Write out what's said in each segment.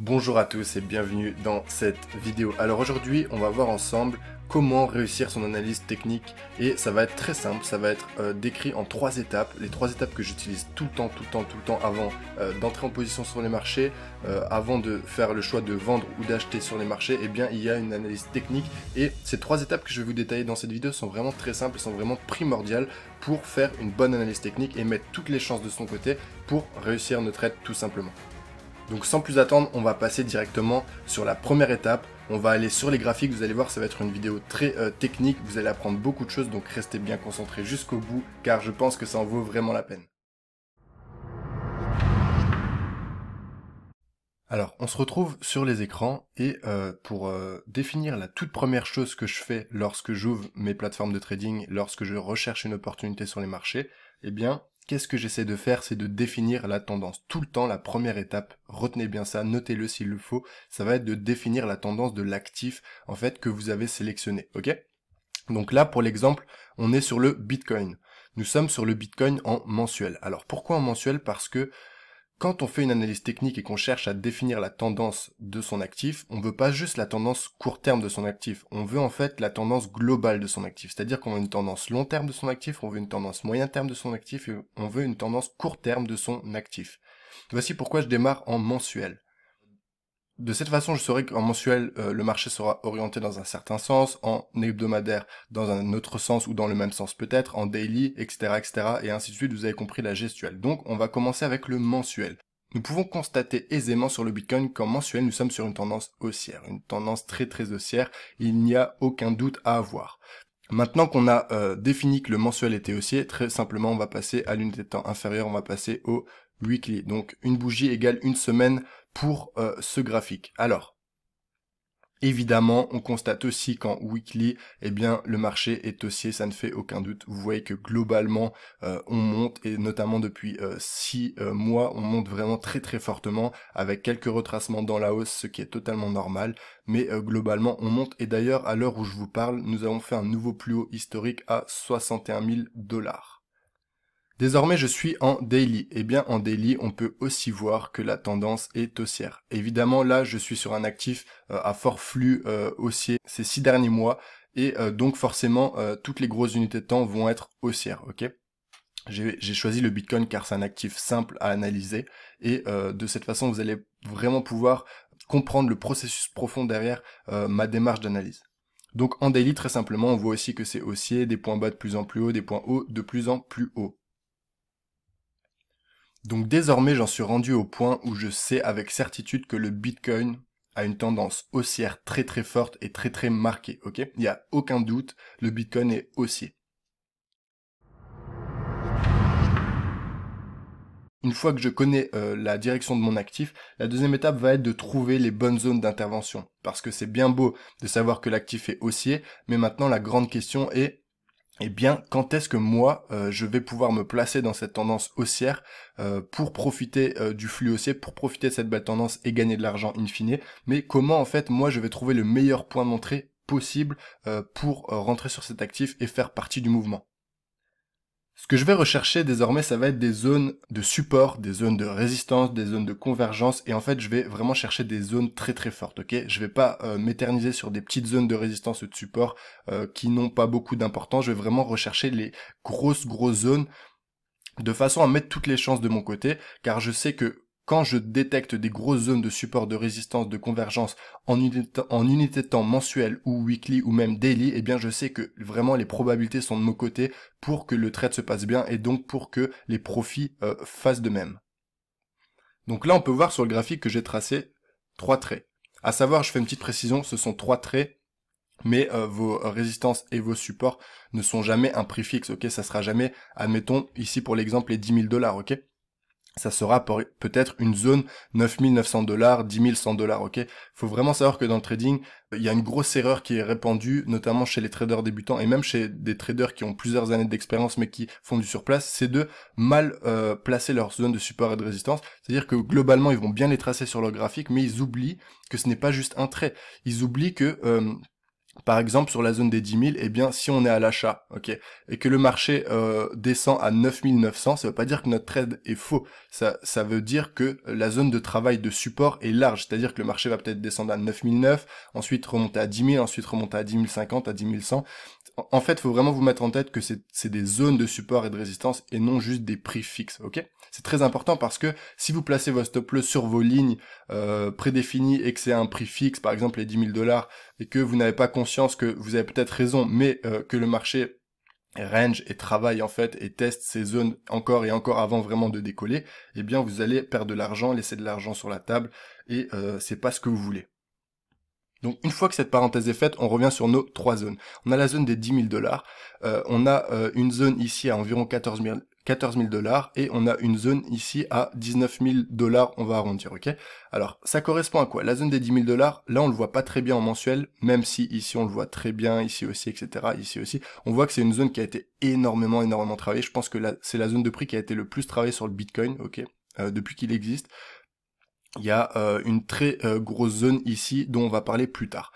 Bonjour à tous et bienvenue dans cette vidéo. Alors aujourd'hui, on va voir ensemble comment réussir son analyse technique et ça va être très simple, ça va être euh, décrit en trois étapes, les trois étapes que j'utilise tout le temps, tout le temps, tout le temps avant euh, d'entrer en position sur les marchés, euh, avant de faire le choix de vendre ou d'acheter sur les marchés, et eh bien il y a une analyse technique et ces trois étapes que je vais vous détailler dans cette vidéo sont vraiment très simples, sont vraiment primordiales pour faire une bonne analyse technique et mettre toutes les chances de son côté pour réussir notre aide tout simplement. Donc sans plus attendre, on va passer directement sur la première étape. On va aller sur les graphiques, vous allez voir, ça va être une vidéo très euh, technique, vous allez apprendre beaucoup de choses, donc restez bien concentrés jusqu'au bout, car je pense que ça en vaut vraiment la peine. Alors, on se retrouve sur les écrans et euh, pour euh, définir la toute première chose que je fais lorsque j'ouvre mes plateformes de trading, lorsque je recherche une opportunité sur les marchés, eh bien, Qu'est-ce que j'essaie de faire C'est de définir la tendance. Tout le temps, la première étape, retenez bien ça, notez-le s'il le faut, ça va être de définir la tendance de l'actif en fait que vous avez sélectionné. Ok Donc là, pour l'exemple, on est sur le Bitcoin. Nous sommes sur le Bitcoin en mensuel. Alors pourquoi en mensuel Parce que quand on fait une analyse technique et qu'on cherche à définir la tendance de son actif, on ne veut pas juste la tendance court terme de son actif, on veut en fait la tendance globale de son actif, c'est-à-dire qu'on veut une tendance long terme de son actif, on veut une tendance moyen terme de son actif et on veut une tendance court terme de son actif. Voici pourquoi je démarre en mensuel de cette façon, je saurai qu'en mensuel, euh, le marché sera orienté dans un certain sens, en hebdomadaire dans un autre sens ou dans le même sens peut-être, en daily, etc., etc., et ainsi de suite. Vous avez compris la gestuelle. Donc, on va commencer avec le mensuel. Nous pouvons constater aisément sur le Bitcoin qu'en mensuel, nous sommes sur une tendance haussière, une tendance très très haussière. Il n'y a aucun doute à avoir. Maintenant qu'on a euh, défini que le mensuel était haussier, très simplement, on va passer à l'unité de temps inférieure, on va passer au weekly. Donc, une bougie égale une semaine pour euh, ce graphique. Alors, évidemment, on constate aussi qu'en weekly, eh bien, le marché est haussier, ça ne fait aucun doute. Vous voyez que globalement, euh, on monte, et notamment depuis 6 euh, mois, on monte vraiment très très fortement, avec quelques retracements dans la hausse, ce qui est totalement normal mais globalement on monte et d'ailleurs à l'heure où je vous parle nous avons fait un nouveau plus haut historique à 61 000 dollars. Désormais, je suis en daily. Eh bien, en daily, on peut aussi voir que la tendance est haussière. Évidemment, là, je suis sur un actif euh, à fort flux euh, haussier ces six derniers mois. Et euh, donc, forcément, toutes les grosses unités de temps vont être haussières. Ok J'ai choisi le Bitcoin car c'est un actif simple à analyser. Et de cette façon, vous allez vraiment pouvoir comprendre le processus profond derrière ma démarche d'analyse. Donc en daily, très simplement, on voit aussi que c'est haussier, des points bas de plus en plus haut, des points hauts de plus en plus haut. Donc désormais, j'en suis rendu au point où je sais avec certitude que le Bitcoin a une tendance haussière très très forte et très très marquée, ok Il n'y a aucun doute, le Bitcoin est haussier. Une fois que je connais euh, la direction de mon actif, la deuxième étape va être de trouver les bonnes zones d'intervention. Parce que c'est bien beau de savoir que l'actif est haussier, mais maintenant la grande question est eh bien, quand est-ce que moi, euh, je vais pouvoir me placer dans cette tendance haussière euh, pour profiter euh, du flux haussier, pour profiter de cette belle tendance et gagner de l'argent in fine Mais comment, en fait, moi, je vais trouver le meilleur point montré possible pour rentrer sur cet actif et faire partie du mouvement ce que je vais rechercher désormais, ça va être des zones de support, des zones de résistance, des zones de convergence, et en fait, je vais vraiment chercher des zones très très fortes, ok Je vais pas euh, m'éterniser sur des petites zones de résistance ou de support euh, qui n'ont pas beaucoup d'importance, je vais vraiment rechercher les grosses grosses zones de façon à mettre toutes les chances de mon côté, car je sais que quand je détecte des grosses zones de support de résistance de convergence en unité, de temps mensuelle ou weekly ou même daily, eh bien je sais que vraiment les probabilités sont de mon côté pour que le trade se passe bien et donc pour que les profits euh, fassent de même. Donc là on peut voir sur le graphique que j'ai tracé trois traits. À savoir, je fais une petite précision, ce sont trois traits mais euh, vos résistances et vos supports ne sont jamais un prix fixe, ok Ça sera jamais, admettons, ici pour l'exemple, les 10 000 dollars, ok ça sera peut-être une zone 9900 dollars, 10100 dollars, ok Faut vraiment savoir que dans le trading, il y a une grosse erreur qui est répandue, notamment chez les traders débutants et même chez des traders qui ont plusieurs années d'expérience mais qui font du surplace, c'est de mal euh, placer leur zone de support et de résistance. C'est-à-dire que globalement, ils vont bien les tracer sur leur graphique, mais ils oublient que ce n'est pas juste un trait. Ils oublient que euh, par exemple, sur la zone des 10 000, eh bien, si on est à l'achat, ok, et que le marché euh, descend à 9 900, ça veut pas dire que notre trade est faux. Ça, ça veut dire que la zone de travail de support est large, c'est-à-dire que le marché va peut-être descendre à 9 900, ensuite remonter à 10 000, ensuite remonter à 10 050, à 10 100. En fait, il faut vraiment vous mettre en tête que c'est des zones de support et de résistance et non juste des prix fixes, ok C'est très important parce que si vous placez vos stop-loss sur vos lignes euh, prédéfini et que c'est un prix fixe, par exemple les 10 000 dollars, et que vous n'avez pas conscience que vous avez peut-être raison, mais euh, que le marché range et travaille en fait et teste ces zones encore et encore avant vraiment de décoller, eh bien vous allez perdre de l'argent, laisser de l'argent sur la table et euh, c'est pas ce que vous voulez. Donc une fois que cette parenthèse est faite, on revient sur nos trois zones. On a la zone des 10 000 dollars, on a une zone ici à environ 14 000, 14 000 dollars et on a une zone ici à 19 000 dollars, on va arrondir, ok Alors ça correspond à quoi La zone des 10 000 dollars, là on le voit pas très bien en mensuel, même si ici on le voit très bien, ici aussi, etc., ici aussi. On voit que c'est une zone qui a été énormément, énormément travaillée. Je pense que c'est la zone de prix qui a été le plus travaillée sur le Bitcoin, ok euh, Depuis qu'il existe, il y a euh, une très euh, grosse zone ici dont on va parler plus tard.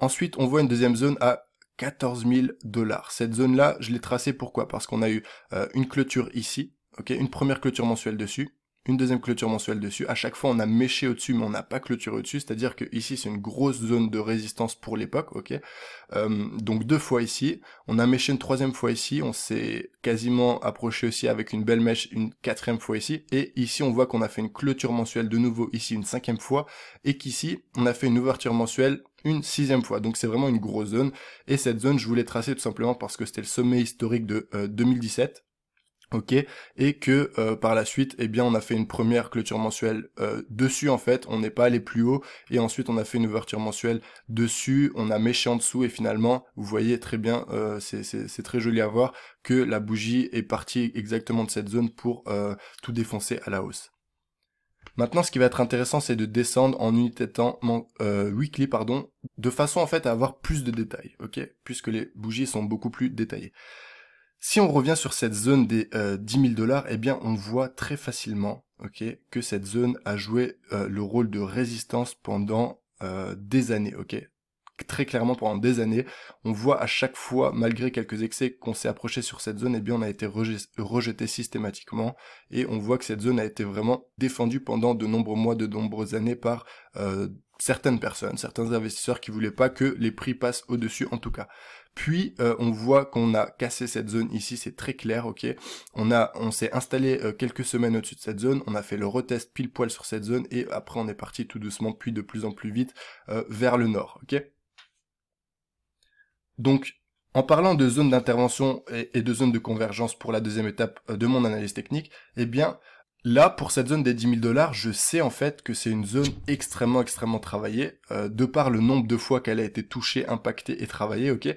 Ensuite, on voit une deuxième zone à 14 000 dollars. Cette zone-là, je l'ai tracée pourquoi Parce qu'on a eu euh, une clôture ici, ok, une première clôture mensuelle dessus, une deuxième clôture mensuelle dessus. À chaque fois, on a méché au-dessus, mais on n'a pas clôturé au-dessus. C'est-à-dire que ici, c'est une grosse zone de résistance pour l'époque, ok. Euh, donc deux fois ici, on a méché une troisième fois ici. On s'est quasiment approché aussi avec une belle mèche une quatrième fois ici. Et ici, on voit qu'on a fait une clôture mensuelle de nouveau ici une cinquième fois, et qu'ici, on a fait une ouverture mensuelle une sixième fois. Donc c'est vraiment une grosse zone. Et cette zone, je voulais tracer tout simplement parce que c'était le sommet historique de 2017. Euh, ok, et que euh, par la suite, eh bien, on a fait une première clôture mensuelle euh, dessus en fait. On n'est pas allé plus haut, et ensuite on a fait une ouverture mensuelle dessus. On a méché en dessous, et finalement, vous voyez très bien, c'est très joli à voir que la bougie est partie exactement de cette zone pour tout défoncer à la hausse. Maintenant, ce qui va être intéressant, c'est de descendre en unité de temps euh, weekly, pardon, de façon en fait à avoir plus de détails, ok Puisque les bougies sont beaucoup plus détaillées. Si on revient sur cette zone des euh, 10 000 dollars, eh bien, on voit très facilement, ok, que cette zone a joué euh, le rôle de résistance pendant euh, des années, ok très clairement pendant des années. On voit à chaque fois, malgré quelques excès, qu'on s'est approché sur cette zone, et eh bien on a été rejeté systématiquement. Et on voit que cette zone a été vraiment défendue pendant de nombreux mois, de nombreuses années par euh, certaines personnes, certains investisseurs qui voulaient pas que les prix passent au-dessus en tout cas. Puis euh, on voit qu'on a cassé cette zone ici, c'est très clair, ok. On a, on s'est installé euh, quelques semaines au-dessus de cette zone, on a fait le retest pile poil sur cette zone et après on est parti tout doucement, puis de plus en plus vite vers le nord, ok. Donc, en parlant de zone d'intervention et, de zone de convergence pour la deuxième étape euh, de mon analyse technique, eh bien, là, pour cette zone des 10 000 dollars, je sais en fait que c'est une zone extrêmement, extrêmement travaillée, euh, de par le nombre de fois qu'elle a été touchée, impactée et travaillée, ok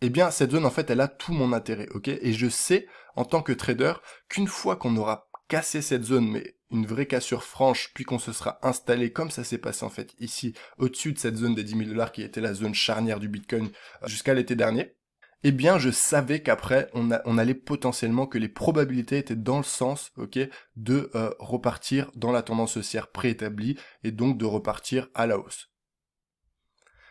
Eh bien, cette zone, en fait, elle a tout mon intérêt, ok Et je sais, en tant que trader, qu'une fois qu'on aura cassé cette zone, mais une vraie cassure franche, puis qu'on se sera installé comme ça s'est passé en fait ici, au-dessus de cette zone des 10 000 dollars qui était la zone charnière du Bitcoin euh, jusqu'à l'été dernier, eh bien je savais qu'après on, allait potentiellement que les probabilités étaient dans le sens ok de euh, repartir dans la tendance haussière préétablie et donc de repartir à la hausse.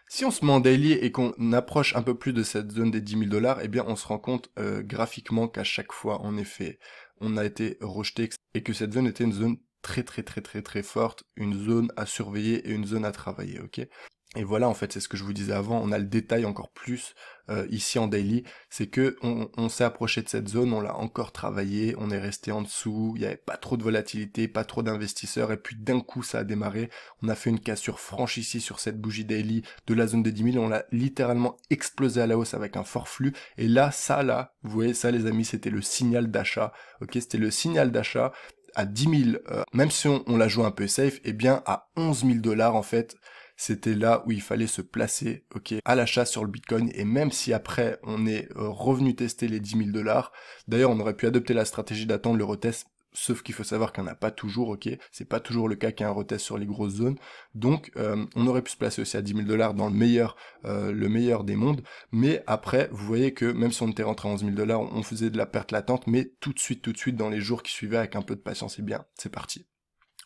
Si on se met en et qu'on approche un peu plus de cette zone des 10 000 dollars, eh bien on se rend compte euh, graphiquement qu'à chaque fois, en effet, on a été rejeté et que cette zone était une zone très très très très très forte, une zone à surveiller et une zone à travailler, ok et voilà, en fait, c'est ce que je vous disais avant, on a le détail encore plus euh, ici en daily, c'est que on, s'est approché de cette zone, on l'a encore travaillé, on est resté en dessous, il n'y avait pas trop de volatilité, pas trop d'investisseurs, et puis d'un coup ça a démarré, on a fait une cassure franche ici sur cette bougie daily de la zone des 10 000, on l'a littéralement explosé à la hausse avec un fort flux, et là, ça là, vous voyez ça les amis, c'était le signal d'achat, ok, c'était le signal d'achat à 10 000, euh, même si on, la joue un peu safe, et eh bien à 11 000 dollars en fait, c'était là où il fallait se placer, ok, à l'achat sur le Bitcoin. Et même si après on est euh, revenu tester les 10 000 dollars, d'ailleurs on aurait pu adopter la stratégie d'attendre le retest Sauf qu'il faut savoir en n'a pas toujours, ok, c'est pas toujours le cas qu'il y a un retest sur les grosses zones. Donc, euh, on aurait pu se placer aussi à 10 000 dollars dans le meilleur, euh, le meilleur des mondes. Mais après, vous voyez que même si on était rentré à 11 000 dollars, on faisait de la perte latente. Mais tout de suite, tout de suite, dans les jours qui suivaient, avec un peu de patience, et eh bien, c'est parti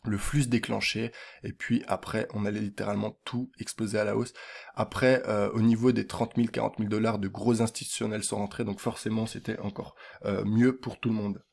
le flux déclenché et puis après on allait littéralement tout exploser à la hausse. Après euh, au niveau des 30 000 40 000 dollars de gros institutionnels sont rentrés donc forcément c'était encore euh, mieux pour tout le monde.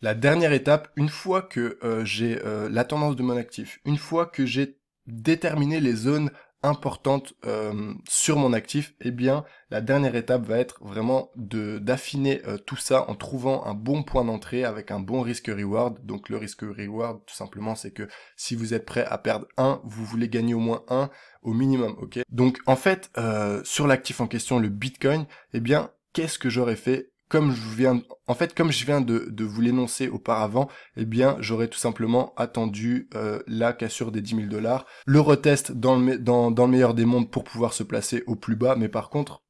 La dernière étape, une fois que euh, j'ai la tendance de mon actif, une fois que j'ai déterminé les zones importante euh, sur mon actif, et eh bien la dernière étape va être vraiment de d'affiner euh, tout ça en trouvant un bon point d'entrée avec un bon risque reward. Donc le risque reward tout simplement c'est que si vous êtes prêt à perdre un, vous voulez gagner au moins un au minimum, ok Donc en fait euh, sur l'actif en question, le Bitcoin, et eh bien qu'est-ce que j'aurais fait comme je viens, en fait, comme je viens de, vous l'énoncer auparavant, eh bien, j'aurais tout simplement attendu euh, la cassure des 10 000 dollars, le retest dans le, dans, le meilleur des mondes pour pouvoir se placer au plus bas. Mais par contre,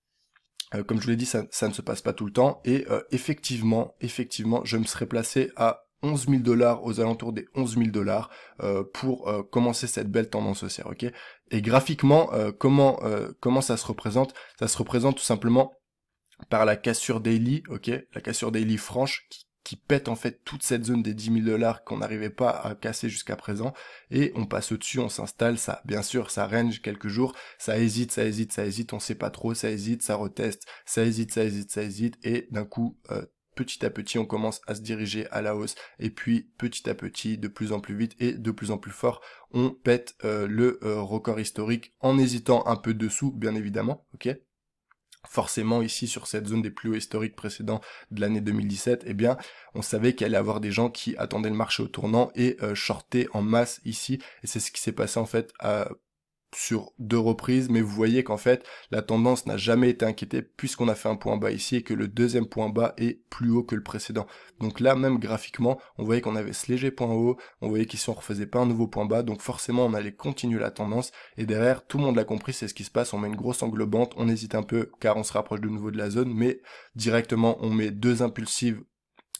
euh, comme je vous l'ai dit, ça, ne se passe pas tout le temps. Et euh, effectivement, effectivement, je me serais placé à 11 000 dollars aux alentours des 11 000 dollars pour commencer cette belle tendance haussière. Ok Et graphiquement, comment comment ça se représente Ça se représente tout simplement par la cassure daily, ok, la cassure daily franche qui, pète en fait toute cette zone des 10 000 dollars qu'on n'arrivait pas à casser jusqu'à présent, et on passe au-dessus, on s'installe, ça, bien sûr, ça range quelques jours, ça hésite, ça hésite, ça hésite, on sait pas trop, ça hésite, ça reteste, ça hésite, ça hésite, ça hésite, et d'un coup, euh, petit à petit, on commence à se diriger à la hausse, et puis petit à petit, de plus en plus vite et de plus en plus fort, on pète euh, le euh, record historique en hésitant un peu dessous, bien évidemment, ok forcément ici sur cette zone des plus hauts historiques précédents de l'année 2017, eh bien on savait qu'il allait avoir des gens qui attendaient le marché au tournant et euh, shortaient en masse ici et c'est ce qui s'est passé en fait à, sur deux reprises, mais vous voyez qu'en fait, la tendance n'a jamais été inquiétée puisqu'on a fait un point bas ici et que le deuxième point bas est plus haut que le précédent. Donc là, même graphiquement, on voyait qu'on avait ce léger point haut, on voyait qu'ici on refaisait pas un nouveau point bas, donc forcément on allait continuer la tendance, et derrière, tout le monde l'a compris, c'est ce qui se passe, on met une grosse englobante, on hésite un peu car on se rapproche de nouveau de la zone, mais directement on met deux impulsives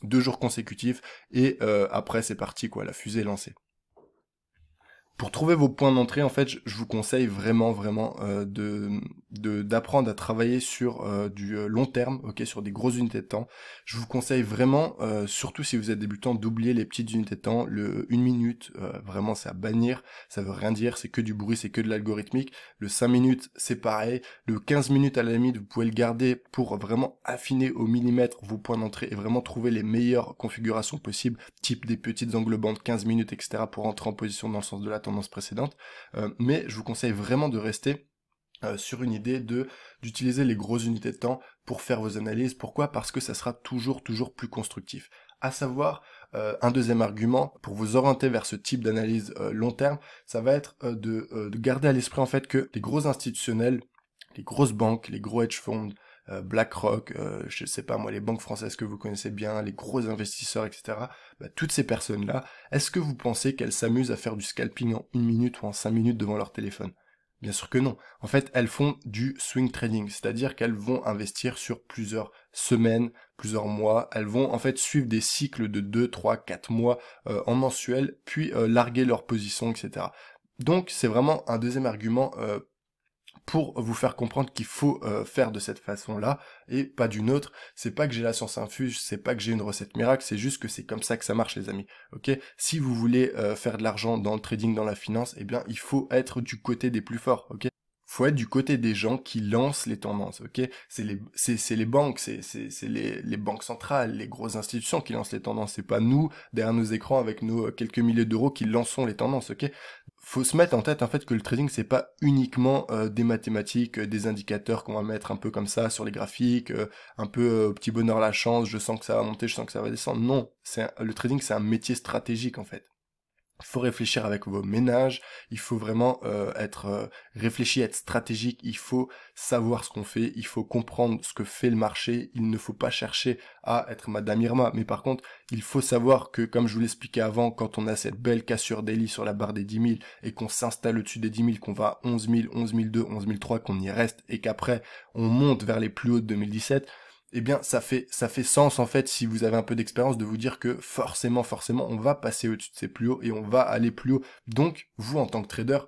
deux jours consécutifs, et euh, après c'est parti quoi, la fusée est lancée pour trouver vos points d'entrée, en fait, je vous conseille vraiment, vraiment euh, de d'apprendre à travailler sur euh, du euh, long terme, ok, sur des grosses unités de temps. Je vous conseille vraiment, surtout si vous êtes débutant, d'oublier les petites unités de temps, le une minute, vraiment c'est à bannir, ça veut rien dire, c'est que du bruit, c'est que de l'algorithmique. Le 5 minutes, c'est pareil. Le 15 minutes à la limite, vous pouvez le garder pour vraiment affiner au millimètre vos points d'entrée et vraiment trouver les meilleures configurations possibles, type des petites englobantes 15 minutes, etc., pour entrer en position dans le sens de la l'attente précédente euh, mais je vous conseille vraiment de rester euh, sur une idée de d'utiliser les grosses unités de temps pour faire vos analyses. Pourquoi Parce que ça sera toujours toujours plus constructif. À savoir, euh, un deuxième argument pour vous orienter vers ce type d'analyse long terme, ça va être de, garder à l'esprit en fait que les gros institutionnels, les grosses banques, les gros hedge funds, euh, BlackRock, euh, je ne sais pas moi, les banques françaises que vous connaissez bien, les gros investisseurs, etc. Bah, toutes ces personnes-là, est-ce que vous pensez qu'elles s'amusent à faire du scalping en une minute ou en cinq minutes devant leur téléphone Bien sûr que non. En fait, elles font du swing trading, c'est-à-dire qu'elles vont investir sur plusieurs semaines, plusieurs mois. Elles vont en fait suivre des cycles de 2, 3, 4 mois euh, en mensuel, puis larguer leur position, etc. Donc c'est vraiment un deuxième argument pour vous faire comprendre qu'il faut euh, faire de cette façon-là et pas d'une autre. C'est pas que j'ai la science infuse, c'est pas que j'ai une recette miracle, c'est juste que c'est comme ça que ça marche les amis. OK Si vous voulez euh, faire de l'argent dans le trading, dans la finance, eh bien il faut être du côté des plus forts, OK faut être du côté des gens qui lancent les tendances, ok C'est les, les banques, c'est, les, les, banques centrales, les grosses institutions qui lancent les tendances. C'est pas nous derrière nos écrans avec nos euh, quelques milliers d'euros qui lançons les tendances, ok faut se mettre en tête en fait que le trading c'est pas uniquement euh, des mathématiques, euh, des indicateurs qu'on va mettre un peu comme ça sur les graphiques, euh, un peu au petit bonheur la chance, je sens que ça va monter, je sens que ça va descendre. Non, c'est le trading c'est un métier stratégique en fait. Il faut réfléchir avec vos ménages, il faut vraiment euh, être euh, réfléchi, être stratégique, il faut savoir ce qu'on fait, il faut comprendre ce que fait le marché, il ne faut pas chercher à être Madame Irma, mais par contre, il faut savoir que, comme je vous l'expliquais avant, quand on a cette belle cassure daily sur la barre des 10 000 et qu'on s'installe au-dessus des 10 000, qu'on va à 11 000, 11 002, 11 003, qu'on y reste et qu'après on monte vers les plus hauts de 2017, eh bien ça fait ça fait sens en fait si vous avez un peu d'expérience de vous dire que forcément forcément on va passer au-dessus de ces plus hauts et on va aller plus haut. Donc vous en tant que trader,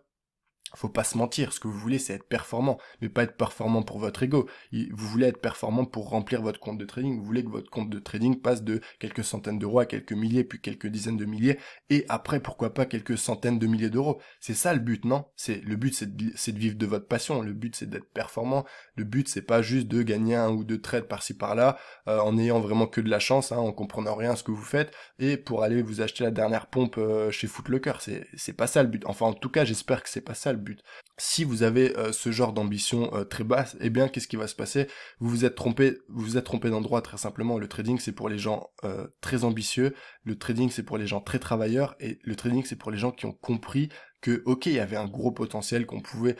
faut pas se mentir, ce que vous voulez c'est être performant, mais pas être performant pour votre ego. Vous voulez être performant pour remplir votre compte de trading, vous voulez que votre compte de trading passe de quelques centaines d'euros à quelques milliers, puis quelques dizaines de milliers, et après pourquoi pas quelques centaines de milliers d'euros. C'est ça le but, non C'est Le but c'est de, vivre de votre passion, le but c'est d'être performant, le but c'est pas juste de gagner un ou deux trades par-ci par-là, euh, en ayant vraiment que de la chance, hein, en comprenant rien ce que vous faites, et pour aller vous acheter la dernière pompe euh, chez Foot c'est pas ça le but. Enfin en tout cas j'espère que c'est pas ça le but. Si vous avez euh, ce genre d'ambition euh, très basse, eh bien qu'est-ce qui va se passer Vous vous êtes trompé, vous vous êtes trompé d'endroit très simplement. Le trading c'est pour les gens euh, très ambitieux, le trading c'est pour les gens très travailleurs et le trading c'est pour les gens qui ont compris que ok il y avait un gros potentiel qu'on pouvait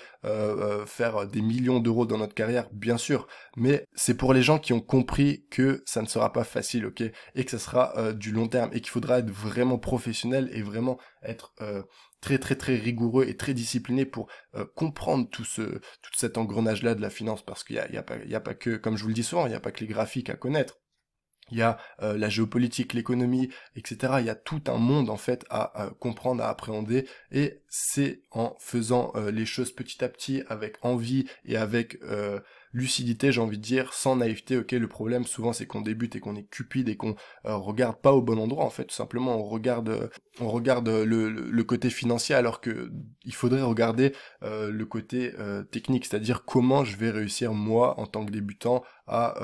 faire des millions d'euros dans notre carrière bien sûr mais c'est pour les gens qui ont compris que ça ne sera pas facile ok et que ça sera du long terme et qu'il faudra être vraiment professionnel et vraiment être très très très rigoureux et très discipliné pour euh, comprendre tout ce tout cet engrenage là de la finance parce qu'il y a, a pas il y a pas que comme je vous le dis souvent il n'y a pas que les graphiques à connaître il y a euh, la géopolitique, l'économie, etc. Il y a tout un monde en fait à, comprendre, à appréhender, et c'est en faisant euh, les choses petit à petit, avec envie et avec lucidité, j'ai envie de dire, sans naïveté. Ok, le problème souvent c'est qu'on débute et qu'on est cupide et qu'on euh, regarde pas au bon endroit en fait. Tout simplement, on regarde, on regarde le, côté financier alors qu'il faudrait regarder euh, le côté euh, technique, c'est-à-dire comment je vais réussir moi en tant que débutant à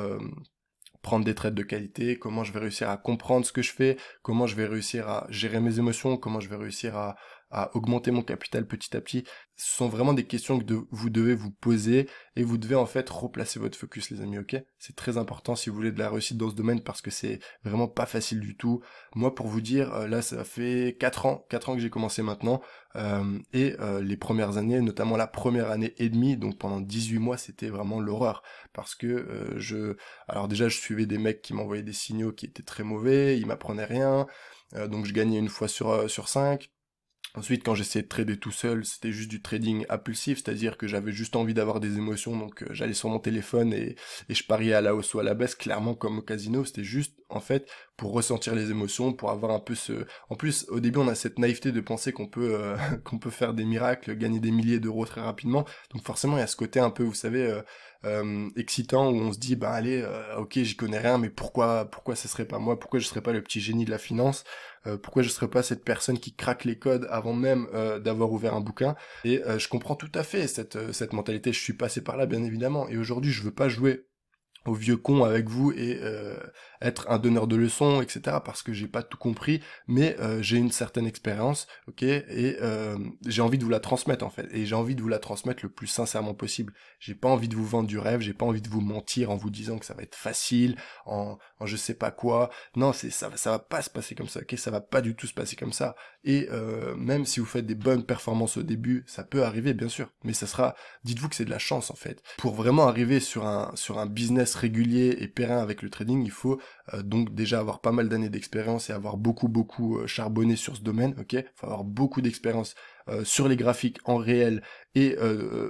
prendre des traites de qualité, comment je vais réussir à comprendre ce que je fais, comment je vais réussir à gérer mes émotions, comment je vais réussir à, à augmenter mon capital petit à petit. Ce sont vraiment des questions que vous devez vous poser et vous devez en fait replacer votre focus les amis, ok C'est très important si vous voulez de la réussite dans ce domaine parce que c'est vraiment pas facile du tout. Moi pour vous dire, euh, là ça fait 4 ans, 4 ans que j'ai commencé maintenant euh, et euh, les premières années, notamment la première année et demie, donc pendant 18 mois c'était vraiment l'horreur parce que je... Alors déjà je suivais des mecs qui m'envoyaient des signaux qui étaient très mauvais, ils m'apprenaient rien, donc je gagnais une fois sur, sur 5 Ensuite, quand j'essayais de trader tout seul, c'était juste du trading impulsif, c'est-à-dire que j'avais juste envie d'avoir des émotions, donc euh, j'allais sur mon téléphone et, je pariais à la hausse ou à la baisse, clairement comme au casino, c'était juste en fait pour ressentir les émotions, pour avoir un peu ce... En plus, au début, on a cette naïveté de penser qu'on peut, euh, qu'on peut faire des miracles, gagner des milliers d'euros très rapidement, donc forcément, il y a ce côté un peu, vous savez... Euh, euh, excitant où on se dit bah allez euh, ok j'y connais rien mais pourquoi pourquoi ce serait pas moi pourquoi je serais pas le petit génie de la finance euh, pourquoi je serais pas cette personne qui craque les codes avant même d'avoir ouvert un bouquin et je comprends tout à fait cette cette mentalité je suis passé par là bien évidemment et aujourd'hui je veux pas jouer au vieux con avec vous et euh, être un donneur de leçons, etc. Parce que j'ai pas tout compris, mais euh, j'ai une certaine expérience, ok, et euh, j'ai envie de vous la transmettre en fait, et j'ai envie de vous la transmettre le plus sincèrement possible. J'ai pas envie de vous vendre du rêve, j'ai pas envie de vous mentir en vous disant que ça va être facile, en, je sais pas quoi. Non, c'est ça, ça va pas se passer comme ça, ok, ça va pas du tout se passer comme ça. Et même si vous faites des bonnes performances au début, ça peut arriver bien sûr, mais ça sera, dites-vous que c'est de la chance en fait. Pour vraiment arriver sur un sur un business régulier et périn avec le trading, il faut euh, donc déjà avoir pas mal d'années d'expérience et avoir beaucoup beaucoup euh, charbonné sur ce domaine, ok Il faut avoir beaucoup d'expérience euh, sur les graphiques en réel et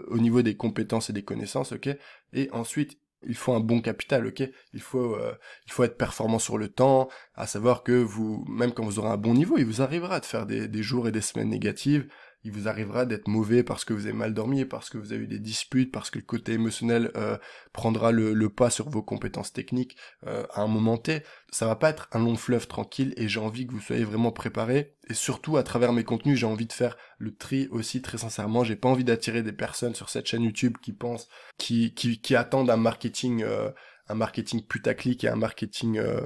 au niveau des compétences et des connaissances, ok Et ensuite, il faut un bon capital, ok Il faut, il faut être performant sur le temps, à savoir que vous, même quand vous aurez un bon niveau, il vous arrivera de faire des jours et des semaines négatives il vous arrivera d'être mauvais parce que vous avez mal dormi, parce que vous avez eu des disputes, parce que le côté émotionnel euh, prendra le, pas sur vos compétences techniques euh, à un moment T. Ça va pas être un long fleuve tranquille et j'ai envie que vous soyez vraiment préparé. Et surtout, à travers mes contenus, j'ai envie de faire le tri aussi très sincèrement. J'ai pas envie d'attirer des personnes sur cette chaîne YouTube qui pensent, qui, qui, qui attendent un marketing... Euh, un marketing putaclic et un marketing euh,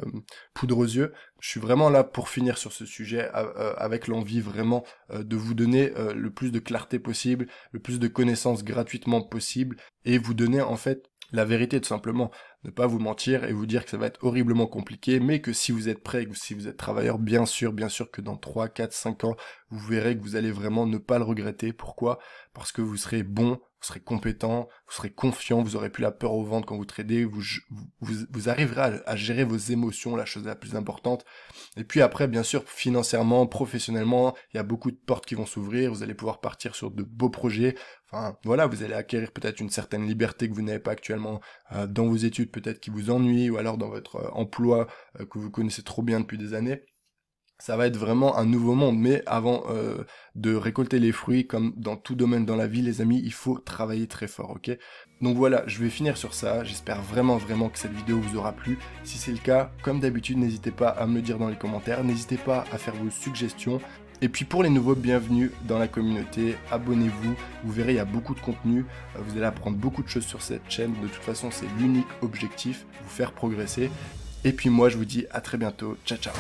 poudre aux yeux. Je suis vraiment là pour finir sur ce sujet euh, avec l'envie vraiment euh, de vous donner le plus de clarté possible, le plus de connaissances gratuitement possible et vous donner en fait la vérité tout simplement ne pas vous mentir et vous dire que ça va être horriblement compliqué, mais que si vous êtes prêt, que si vous êtes travailleur, bien sûr, bien sûr que dans 3, 4, 5 ans, vous verrez que vous allez vraiment ne pas le regretter. Pourquoi Parce que vous serez bon, vous serez compétent, vous serez confiant, vous aurez plus la peur au ventre quand vous tradez, vous, vous, arriverez à, gérer vos émotions, la chose la plus importante. Et puis après, bien sûr, financièrement, professionnellement, il y a beaucoup de portes qui vont s'ouvrir, vous allez pouvoir partir sur de beaux projets. Enfin, voilà, vous allez acquérir peut-être une certaine liberté que vous n'avez pas actuellement euh, dans vos études peut-être qui vous ennuie, ou alors dans votre euh, emploi euh, que vous connaissez trop bien depuis des années ça va être vraiment un nouveau monde. Mais avant euh, de récolter les fruits, comme dans tout domaine dans la vie, les amis, il faut travailler très fort, ok Donc voilà, je vais finir sur ça. J'espère vraiment, vraiment que cette vidéo vous aura plu. Si c'est le cas, comme d'habitude, n'hésitez pas à me le dire dans les commentaires. N'hésitez pas à faire vos suggestions. Et puis pour les nouveaux, bienvenue dans la communauté, abonnez-vous, vous verrez il y a beaucoup de contenu, euh, vous allez apprendre beaucoup de choses sur cette chaîne, de toute façon c'est l'unique objectif, vous faire progresser. Et puis moi je vous dis à très bientôt, ciao ciao